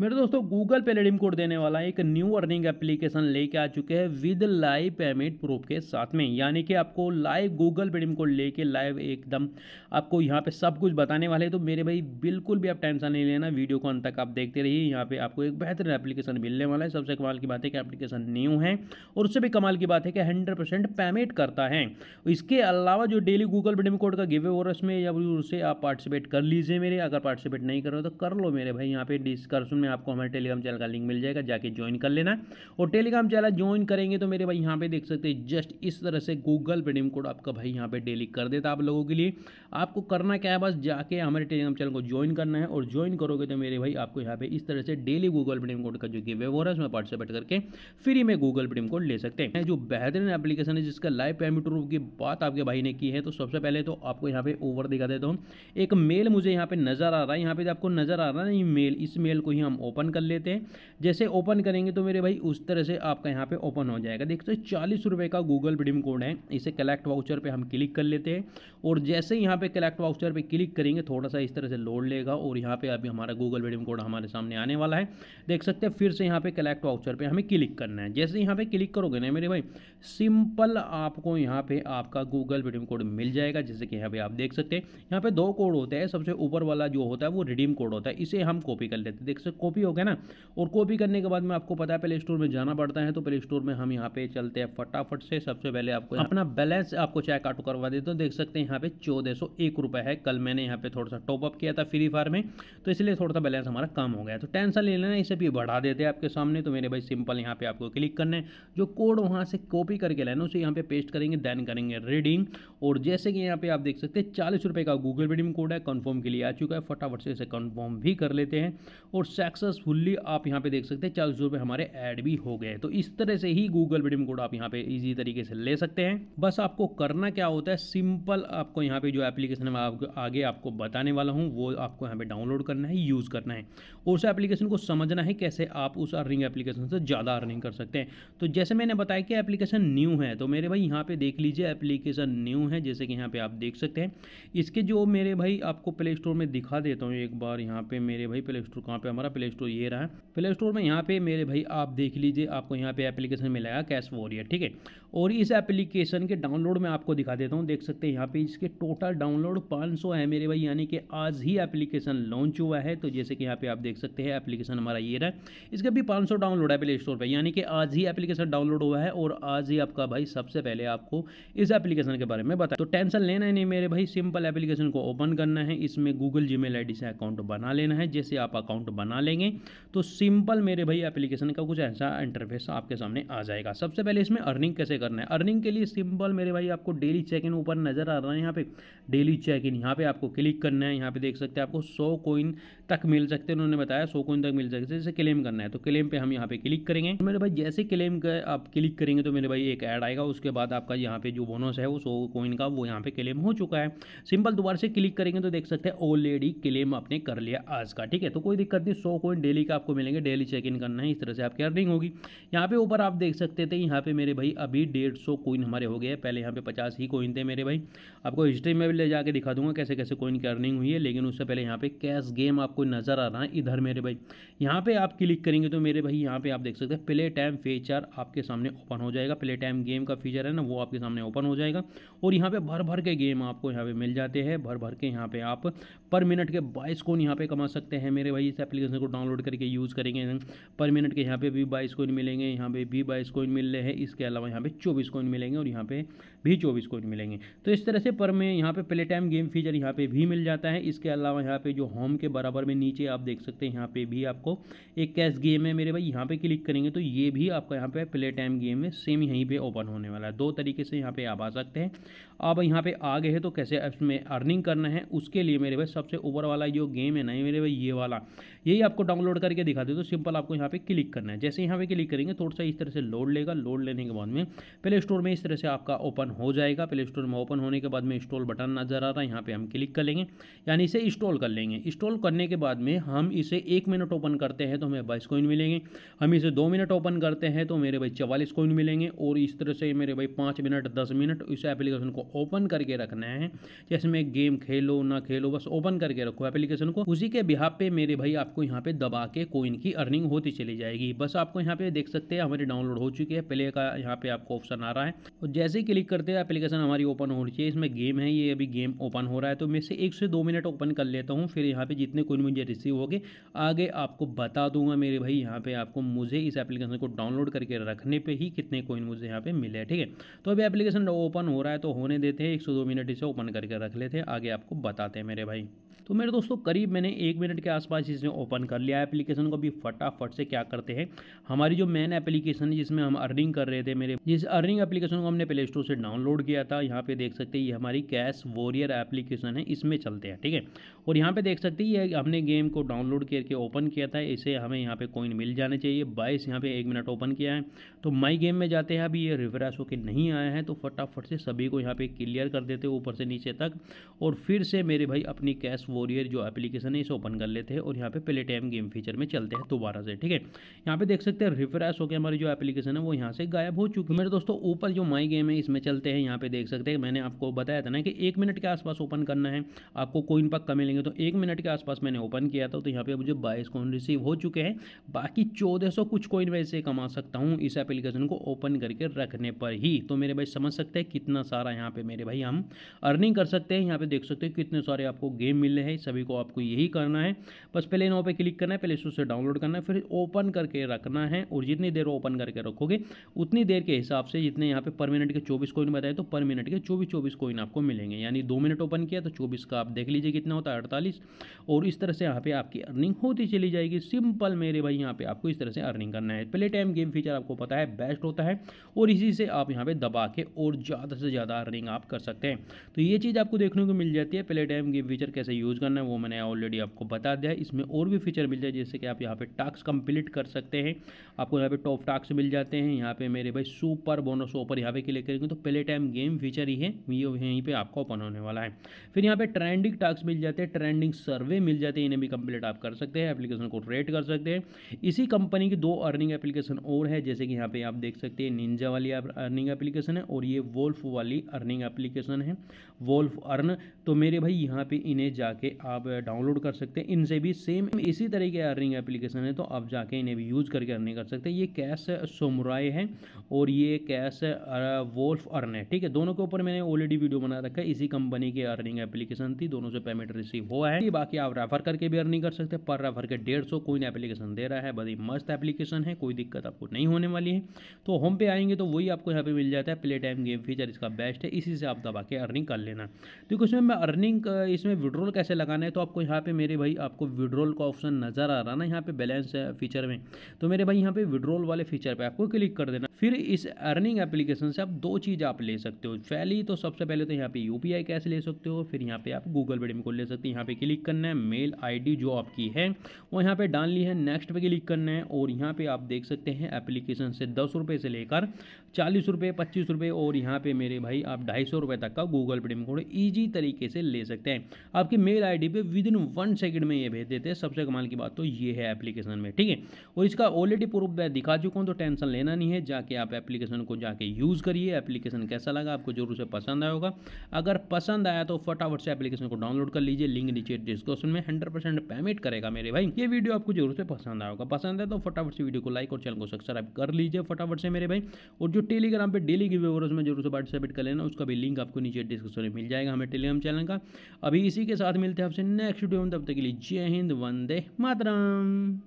मेरे दोस्तों Google Pay redeem code देने वाला एक न्यू अर्निंग एप्लीकेशन लेके आ चुके हैं विद लाइव पेमेंट प्रूफ के साथ में यानी कि आपको live Google Pay redeem code लेके लाइव एकदम आपको यहाँ पे सब कुछ बताने वाले हैं तो मेरे भाई बिल्कुल भी आप टेंशन नहीं लेना वीडियो को अंत तक आप देखते रहिए यहाँ पे आपको एक बेहतरीन एप्लीकेशन मिलने वाला है सबसे कमाल की बात है कि एप्लीकेशन न्यू है और उससे भी कमाल की बात है कि हंड्रेड पेमेंट करता है इसके अलावा जो daily Google Pay redeem code का गिवे और उसमें या उससे आप पार्टिसिपेट कर लीजिए मेरे अगर पार्टिसिपेट नहीं कर रहे हो तो कर लो मेरे भाई यहाँ पे डिस्कर्शन में आपको हमारे टेलीग्राम चैनल का लिंक मिल जाएगा जाके ज्वाइन कर लेना और टेलीग्राम चैनल ज्वाइन करेंगे तो मेरे भाई यहाँ पे देख सकते हैं जस्ट इस तरह से गूगल पे पेटीएम कोड आपका भाई यहाँ पे डेली कर देता आप लोगों के लिए आपको करना क्या है बस जाके हमारे टेलीग्राम चैनल को ज्वाइन करना है और ज्वाइन करोगे तो मेरे भाई आपको यहाँ पे इस तरह से डेली गूगल पेटीएम कोड का जो गिव है वो रहा उसमें पार्टिसिपेट करके फ्री में गूगल पेटीएम कोड ले सकते हैं जो बेहतरीन एप्लीकेशन है जिसका लाइव पेमेंट रूप की बात आपके भाई ने की है तो सबसे पहले तो आपको यहाँ पे ओवर दिखा देता हूँ एक मेल मुझे यहाँ पे नजर आ रहा है यहाँ पे आपको नजर आ रहा है ना ये मेल इस मेल को ही हम हम ओपन कर लेते हैं जैसे ओपन करेंगे तो मेरे भाई उस तरह से आपका यहाँ पे ओपन हो जाएगा देखते हैं चालीस रुपये का गूगल रिडीम कोड है इसे कलेक्ट वाउचर पे हम क्लिक कर लेते हैं और जैसे यहाँ पर कलेक्ट वाउचर पर क्लिक करेंगे थोड़ा सा इस तरह से लोड लेगा और यहाँ पर अभी हमारा गूगल रिडीम कोड हमारे सामने आने वाला है देख सकते हैं फिर से यहाँ पर कलेक्ट वाउचर पर हमें क्लिक करना है जैसे यहाँ पर क्लिक करोगे ना मेरे भाई सिंपल आपको यहाँ पर आपका गूगल रिडीम कोड मिल जाएगा जैसे कि यहाँ पर आप देख सकते हैं यहाँ पर दो कोड होते हैं सबसे ऊपर वाला जो होता है वो रिडीम कोड होता है इसे हम कॉपी कर लेते हैं देख सकते कॉपी हो गया ना और कॉपी करने के बाद में आपको पता है प्ले स्टोर में जाना पड़ता है तो प्ले स्टोर में हम यहाँ पे चलते हैं फटाफट से सबसे पहले आपको अपना बैलेंस आपको चेकआउट करवा देते तो हैं देख सकते हैं यहाँ पे चौदह सौ एक रुपये है कल मैंने यहाँ पे थोड़ा सा टॉपअप किया था फ्री फायर में तो इसलिए थोड़ा सा बैलेंस हमारा कम हो गया तो टेंशन ले लेना इसे भी बढ़ा देते हैं आपके सामने तो मेरे भाई सिंपल यहाँ पे आपको क्लिक करना है जो कोड वहाँ से कॉपी करके लेना उसे यहाँ पे पेस्ट करेंगे देन करेंगे रीडिंग और जैसे कि यहाँ पे आप देख सकते हैं चालीस रुपये का गूगल रीडिंग कोड है कन्फर्म के लिए आ चुका है फटाफट से इसे कन्फर्म भी कर लेते हैं और सेक सक्सेसफुल्ली आप यहाँ पे देख सकते हैं चालीस रुपये हमारे ऐड भी हो गए तो इस तरह से ही गूगल रिडीम कोड आप यहाँ पे इजी तरीके से ले सकते हैं बस आपको करना क्या होता है सिंपल आपको यहाँ पे जो एप्लीकेशन मैं आपको आगे आपको बताने वाला हूँ वो आपको यहाँ पे डाउनलोड करना है यूज़ करना है उस एप्लीकेशन को समझना है कैसे आप उस अर्निंग एप्लीकेशन से ज़्यादा अर्निंग कर सकते हैं तो जैसे मैंने बताया कि एप्लीकेशन न्यू है तो मेरे भाई यहाँ पे देख लीजिए एप्लीकेशन न्यू है जैसे कि यहाँ पे आप देख सकते हैं इसके जो मेरे भाई आपको प्ले स्टोर में दिखा देता हूँ एक बार यहाँ पे मेरे भाई प्ले स्टोर कहाँ पर हमारा प्ले प्ले स्टोर ये रहा प्ले स्टोर में यहाँ पे मेरे भाई आप देख लीजिए आपको यहाँ पे एप्लीकेशन मिलेगा कैश वॉरियर ठीक है और इस एप्लीकेशन के डाउनलोड में आपको दिखा देता हूँ देख सकते हैं यहाँ पे इसके टोटल डाउनलोड 500 है मेरे भाई यानी कि आज ही एप्लीकेशन लॉन्च हुआ है तो जैसे कि यहाँ पे आप देख सकते हैं एप्लीकेशन हमारा ये रहा इसका भी पाँच डाउनलोड है प्ले स्टोर पर यानी कि आज ही एप्लीकेशन डाउनलोड हुआ है और आज ही आपका भाई सबसे पहले आपको इस एप्लीकेशन के बारे में बताया तो टेंशन लेना ही नहीं मेरे भाई सिंपल एप्लीकेशन को ओपन करना है इसमें गूगल जी मेल से अकाउंट बना लेना है जैसे आप अकाउंट बना लेंगे करेंगे तो सिंपल मेरे भाई एप्लीकेशन का कुछ ऐसा इंटरफेस आपके सामने आ जाएगा सबसे पहले इसमें अर्निंग कैसे करना है अर्निंग के लिए सिंपल मेरे भाई आपको डेली चेक इन ऊपर नजर आ रहा है यहाँ पे डेली चेक इन यहाँ पे आपको क्लिक करना है यहाँ पे देख सकते हैं आपको सौ कोइन तक मिल सकते हैं उन्होंने बताया सौ कोइन तक मिल सकते हैं जैसे क्लेम करना है तो क्लेम पे हम यहाँ पे क्लिक करेंगे तो मेरे भाई जैसे क्लेम कर, आप क्लिक करेंगे तो मेरे भाई एक ऐड आएगा उसके बाद आपका यहाँ पे जो बोनस है वो सौ कोइन का वो यहाँ पे क्लेम हो चुका है सिंपल दोबारा से क्लिक करेंगे तो देख सकते हैं ऑलरेडी क्लेम आपने कर लिया आज का ठीक है तो कोई दिक्कत नहीं सौ कोइन डेली का आपको मिलेंगे डेली चेक इन करना है इस तरह से आपकी अर्निंग होगी यहाँ पे ऊपर आप देख सकते थे यहाँ पे मेरे भाई अभी डेढ़ सौ कोइन हमारे हो गए पहले यहाँ पे पचास ही कोइन थे मेरे भाई आपको हिस्ट्री में भी ले जाकर दिखा दूंगा कैसे कैसे कोइन की अर्निंग हुई है लेकिन उससे पहले यहाँ पे कैश गेम आप आपको नज़र आ रहा है इधर मेरे भाई यहाँ पे आप क्लिक करेंगे तो मेरे भाई यहाँ पे आप देख सकते हैं प्ले टाइम फीचर आपके सामने ओपन हो जाएगा प्ले टाइम गेम का फीचर है ना वो आपके सामने ओपन हो जाएगा और यहाँ पे भर भर के गेम आपको यहाँ पे मिल जाते हैं भर भर के यहाँ पे आप पर मिनट के बाईस कोन यहाँ पे कमा सकते हैं मेरे भाई इस एप्लीकेशन को डाउनलोड करके यूज़ करेंगे पर मिनट के यहाँ पे भी बाईस कोइन मिलेंगे यहाँ पे भी बाईस कोइन मिल रहे हैं इसके अलावा यहाँ पे चौबीस कोइन मिलेंगे और यहाँ पे भी चौबीस कोइन मिलेंगे तो इस तरह से पर में यहाँ पे प्ले टाइम गेम फीचर यहाँ पे भी मिल जाता है इसके अलावा यहाँ पे जो होम के बराबर में नीचे आप देख सकते हैं यहाँ पे भी आपको एक कैश गेम है मेरे भाई यहाँ पे क्लिक करेंगे तो ये भी आपका यहाँ पे प्ले टाइम गेम है सेम यहीं पे ओपन होने वाला है दो तरीके से यहाँ पे आप आ सकते हैं आप यहाँ पे आ गए हैं तो कैसे इसमें अर्निंग करना है उसके लिए मेरे भाई सबसे ऊपर वाला जो गेम है ना मेरे भाई ये वाला यही आपको डाउनलोड करके दिखा दे तो सिंपल आपको यहाँ पे क्लिक करना है जैसे यहाँ पे क्लिक करेंगे थोड़ा सा इस तरह से लोड लेगा लोड लेने के बाद में प्ले स्टोर में इस तरह से आपका ओपन हो जाएगा प्ले स्टोर में ओपन होने के बाद में इंस्टॉल बटन नजर आ रहा है यहाँ पे हम क्लिक कर लेंगे यानी इसे इंस्टॉल कर लेंगे इंस्टॉल करने के के बाद में हम इसे एक मिनट ओपन करते हैं तो हमें बाईस कोइन मिलेंगे हम इसे दो मिनट ओपन करते हैं तो मेरे भाई चवालीस कोइन मिलेंगे और इस तरह से मेरे भाई पाँच मिनट दस मिनट इस एप्लीकेशन को ओपन करके रखना है जैसे मैं गेम खेलो ना खेलो बस ओपन करके रखो एप्लीकेशन को उसी के बिहार पे मेरे भाई आपको यहाँ पे दबा के कोइन की अर्निंग होती चली जाएगी बस आपको यहाँ पे देख सकते हैं हमारी डाउनलोड हो चुकी है प्ले का यहाँ पे आपको ऑप्शन आ रहा है और जैसे ही क्लिक करते हैं एप्लीकेशन हमारी ओपन हो रही है इसमें गेम है ये अभी गेम ओपन हो रहा है तो मैं से एक से दो मिनट ओपन कर लेता हूँ फिर यहाँ पे जितने कोइन मुझे रिसीव होगी आगे आपको बता दूंगा मेरे भाई यहाँ पे आपको मुझे इस एप्लीकेशन को डाउनलोड करके रखने पे ही कितने कोइन मुझे यहाँ पे मिले ठीक है तो अभी एप्लीकेशन ओपन हो रहा है तो होने देते हैं एक मिनट इसे ओपन करके रख लेते हैं आगे आपको बताते हैं मेरे भाई तो मेरे दोस्तों करीब मैंने एक मिनट के आसपास इसने ओपन कर लिया एप्लीकेशन को भी फटाफट से क्या करते हैं हमारी जो मेन एप्लीकेशन है जिसमें हम अर्निंग कर रहे थे मेरे जिस अर्निंग एप्लीकेशन को हमने प्ले स्टोर से डाउनलोड किया था यहाँ पे देख सकते हैं ये हमारी कैश वॉरियर एप्लीकेशन है इसमें चलते हैं ठीक है और यहाँ पे देख सकते हैं ये हमने गेम को डाउनलोड करके ओपन किया था इसे हमें यहाँ पे कोइन मिल जाने चाहिए बाईस यहाँ पे एक मिनट ओपन किया है तो माई गेम में जाते हैं अभी ये रिफ्रेश होकर नहीं आया है तो फटाफट से सभी को यहाँ पे क्लियर कर देते ऊपर से नीचे तक और फिर से मेरे भाई अपनी कैश वॉरियर जो एप्लीकेशन है इसे ओपन कर लेते हैं और यहाँ पे प्ले टाइम गेम फीचर में चलते हैं दोबारा से ठीक है यहाँ पे देख सकते हैं रिफ्रेश होकर हमारी जो एप्लीकेशन है वो यहाँ से गायब हो चुकी है मेरे दोस्तों ऊपर जो माई गेम है इसमें चलते हैं यहाँ पे देख सकते हैं मैंने आपको बताया था ना कि एक मिनट के आसपास ओपन करना है आपको कोइन पक्का मिलेंगे तो एक मिनट के आसपास मैंने ओपन किया था तो यहाँ पे मुझे बाईस कॉइन रिसीव हो चुके हैं बाकी चौदह कुछ कोइन मैं इसे कमा सकता हूँ इस एप्लीकेशन को ओपन करके रखने पर ही तो मेरे भाई समझ सकते हैं कितना सारा यहाँ पे मेरे भाई हम अर्निंग कर सकते हैं यहाँ पे देख सकते हैं कितने सारे आपको गेम मिले हैं सभी को आपको यही करना है बस पहले इन पे क्लिक करना है पहले उससे डाउनलोड करना है फिर ओपन करके रखना है और जितनी देर ओपन करके रखोगे उतनी देर के हिसाब से जितने यहाँ पे पर मिनट के चौबीस कोइन बताए तो पर मिनट के चौबीस चौबीस कोइन आपको मिलेंगे यानी दो मिनट ओपन किया तो चौबीस का आप देख लीजिए कितना होता है अड़तालीस और इस तरह से यहाँ पर आपकी अर्निंग होती चली जाएगी सिंपल मेरे भाई यहाँ पर आपको इस तरह से अर्निंग करना है प्ले टाइम गेम फीचर आपको पता है बेस्ट होता है और इसी से आप यहाँ पर दबा के और ज़्यादा से ज़्यादा अर्निंग आप कर सकते हैं तो ये चीज़ आपको देखने को मिल जाती है प्ले टाइम गेम फीचर कैसे यूज़ यूज़ करना है वो मैंने ऑलरेडी आपको बता दिया है इसमें और भी फीचर मिल जाए जैसे कि आप यहाँ पे टास्क कंप्लीट कर सकते हैं आपको यहाँ पे टॉप टास्क मिल जाते हैं यहाँ पे मेरे भाई सुपर बोनस ऊपर यहाँ पे क्लिक करेंगे तो प्ले टाइम गेम फीचर ही है ये यहीं पर आपका ओपन होने वाला है फिर यहाँ पर ट्रेंडिंग टास्क मिल जाते हैं ट्रेंडिंग सर्वे मिल जाते हैं इन्हें भी कंप्लीट आप कर सकते हैं एप्लीकेशन को रेट कर सकते हैं इसी कंपनी की दो अर्निंग एप्लीकेशन और है जैसे कि यहाँ पे आप देख सकते हैं निंजा वाली अर्निंग एप्लीकेशन है और ये वोल्फ वाली अर्निंग एप्लीकेशन है वोल्फ अर्न तो मेरे भाई यहाँ पे इन्हें जाके जाके आप डाउनलोड कर सकते हैं इनसे भी सेम इसी तरह के अर्निंग एप्लीकेशन है तो आप जाके इन्हें भी यूज़ करके अर्निंग कर सकते हैं ये कैश सोमराय है और ये कैश वोल्फ अर्न है ठीक है दोनों के ऊपर मैंने ऑलरेडी वीडियो बना रखा है इसी कंपनी की अर्निंग एप्लीकेशन थी दोनों से पेमेंट रिसीव हुआ है बाकी आप रेफर करके भी अर्निंग कर सकते हैं पर रेफर के डेढ़ सौ कोई एप्लीकेशन दे रहा है बड़ी मस्त एप्लीकेशन है कोई दिक्कत आपको नहीं होने वाली है तो होम पे आएंगे तो वही आपको यहाँ पे मिल जाता है प्ले टाइम गेम फीचर इसका बेस्ट है इसी से आप दबा के अर्निंग कर लेना देखो इसमें मैं अर्निंग इसमें विड्रोल कैसे लगाना है तो आपको यहाँ पे मेरे भाई आपको विड्रोल का ऑप्शन नज़र आ रहा ना यहाँ पे बैलेंस फीचर में तो मेरे भाई यहाँ पे विड्रोल वाले फीचर पे आपको क्लिक कर देना फिर इस अर्निंग एप्लीकेशन से आप दो चीज़ आप ले सकते हो पहली तो सबसे पहले तो यहाँ पे यू कैसे ले सकते हो फिर यहाँ पे आप गूगल पेटीएम को ले सकते हो यहाँ पे क्लिक करना है मेल आई जो आपकी है वो यहाँ पे डाल ली है नेक्स्ट पे क्लिक करना है और यहाँ पे आप देख सकते हैं एप्लीकेशन से दस से लेकर चालीस रुपये पच्चीस रुपये और यहाँ पे मेरे भाई आप ढाई सौ रुपये तक का गूगल पेटीएम कोड ईजी तरीके से ले सकते हैं आपकी मेल मेल आईडी पे विद इन वन सेकंड में ये भेज देते हैं सबसे कमाल की बात तो ये है एप्लीकेशन में ठीक है और इसका ऑलरेडी प्रूफ मैं दिखा चुका हूँ तो टेंशन लेना नहीं है जाके आप एप्लीकेशन को जाके यूज़ करिए एप्लीकेशन कैसा लगा आपको जरूर से पसंद आया होगा अगर पसंद आया तो फटाफट से एप्लीकेशन को डाउनलोड कर लीजिए लिंक नीचे डिस्क्रिप्शन में हंड्रेड परसेंट पेमेंट करेगा मेरे भाई ये वीडियो आपको जरूर से पसंद आया होगा पसंद है तो फटाफट से वीडियो को लाइक और चैनल को सब्सक्राइब कर लीजिए फटाफट से मेरे भाई और जो टेलीग्राम पर डेली गिवे में जरूर से पार्टिसिपेट कर लेना उसका भी लिंक आपको नीचे डिस्क्रिप्शन में मिल जाएगा हमें टेलीग्राम चैनल का अभी इसी के साथ मिलते हैं आपसे नेक्स्ट वीडियो में तब तक के लिए जय हिंद वंदे मातरम